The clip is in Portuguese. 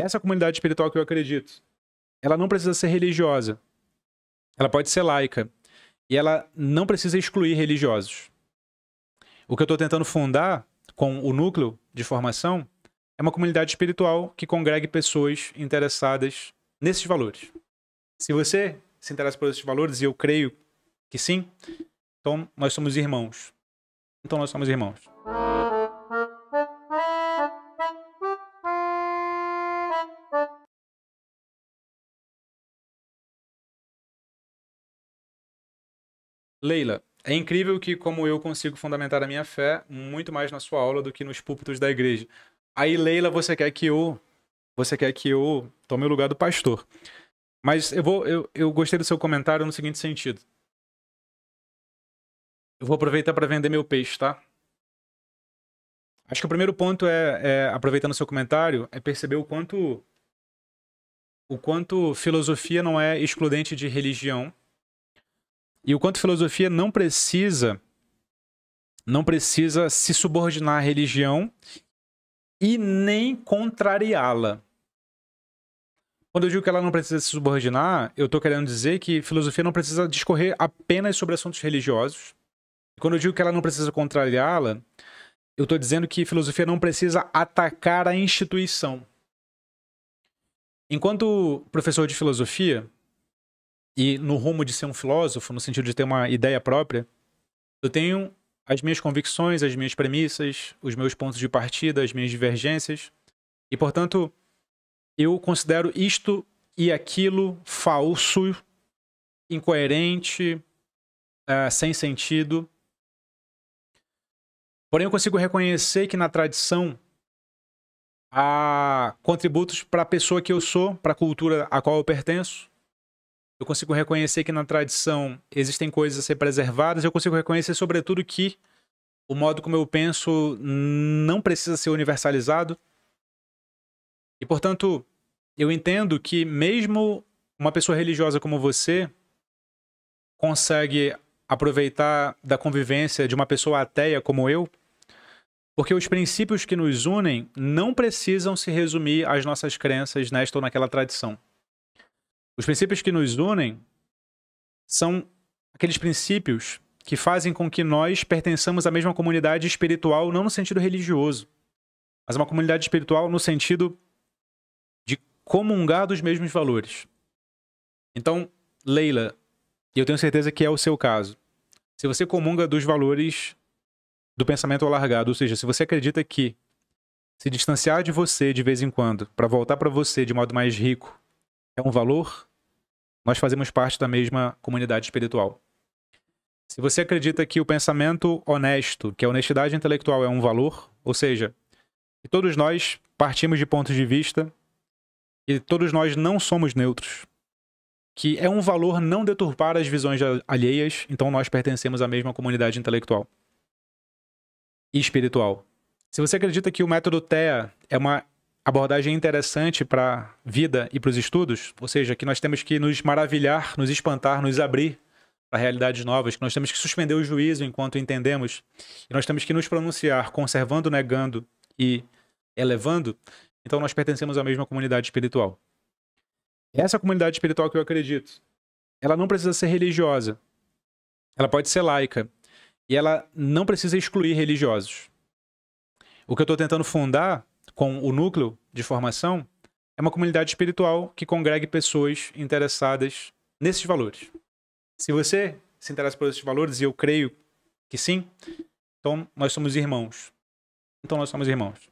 Essa comunidade espiritual que eu acredito, ela não precisa ser religiosa. Ela pode ser laica. E ela não precisa excluir religiosos. O que eu estou tentando fundar com o núcleo de formação é uma comunidade espiritual que congregue pessoas interessadas nesses valores. Se você se interessa por esses valores, e eu creio que sim, então nós somos irmãos. Então nós somos irmãos. Leila, é incrível que como eu consigo fundamentar a minha fé muito mais na sua aula do que nos púlpitos da igreja. Aí, Leila, você quer que eu você quer que eu tome o lugar do pastor. Mas eu vou eu, eu gostei do seu comentário no seguinte sentido. Eu vou aproveitar para vender meu peixe, tá? Acho que o primeiro ponto é, é aproveitando o seu comentário, é perceber o quanto o quanto filosofia não é excludente de religião e o quanto filosofia não precisa não precisa se subordinar à religião e nem contrariá-la. Quando eu digo que ela não precisa se subordinar, eu estou querendo dizer que filosofia não precisa discorrer apenas sobre assuntos religiosos. E quando eu digo que ela não precisa contrariá-la, eu estou dizendo que filosofia não precisa atacar a instituição. Enquanto professor de filosofia, e no rumo de ser um filósofo, no sentido de ter uma ideia própria, eu tenho as minhas convicções, as minhas premissas, os meus pontos de partida, as minhas divergências. E, portanto, eu considero isto e aquilo falso, incoerente, uh, sem sentido. Porém, eu consigo reconhecer que na tradição há contributos para a pessoa que eu sou, para a cultura a qual eu pertenço, eu consigo reconhecer que na tradição existem coisas a ser preservadas. Eu consigo reconhecer, sobretudo, que o modo como eu penso não precisa ser universalizado. E, portanto, eu entendo que, mesmo uma pessoa religiosa como você consegue aproveitar da convivência de uma pessoa ateia como eu, porque os princípios que nos unem não precisam se resumir às nossas crenças nesta ou naquela tradição. Os princípios que nos unem são aqueles princípios que fazem com que nós pertençamos à mesma comunidade espiritual, não no sentido religioso, mas uma comunidade espiritual no sentido de comungar dos mesmos valores. Então, Leila, eu tenho certeza que é o seu caso. Se você comunga dos valores do pensamento alargado, ou seja, se você acredita que se distanciar de você de vez em quando para voltar para você de modo mais rico é um valor, nós fazemos parte da mesma comunidade espiritual. Se você acredita que o pensamento honesto, que a honestidade intelectual é um valor, ou seja, que todos nós partimos de pontos de vista e todos nós não somos neutros, que é um valor não deturpar as visões alheias, então nós pertencemos à mesma comunidade intelectual e espiritual. Se você acredita que o método TEA é uma abordagem interessante para a vida e para os estudos, ou seja, que nós temos que nos maravilhar, nos espantar, nos abrir para realidades novas, que nós temos que suspender o juízo enquanto entendemos, e nós temos que nos pronunciar, conservando, negando e elevando, então nós pertencemos à mesma comunidade espiritual. Essa comunidade espiritual que eu acredito, ela não precisa ser religiosa, ela pode ser laica, e ela não precisa excluir religiosos. O que eu estou tentando fundar com o núcleo de formação é uma comunidade espiritual que congregue pessoas interessadas nesses valores. Se você se interessa por esses valores, e eu creio que sim, então nós somos irmãos. Então nós somos irmãos.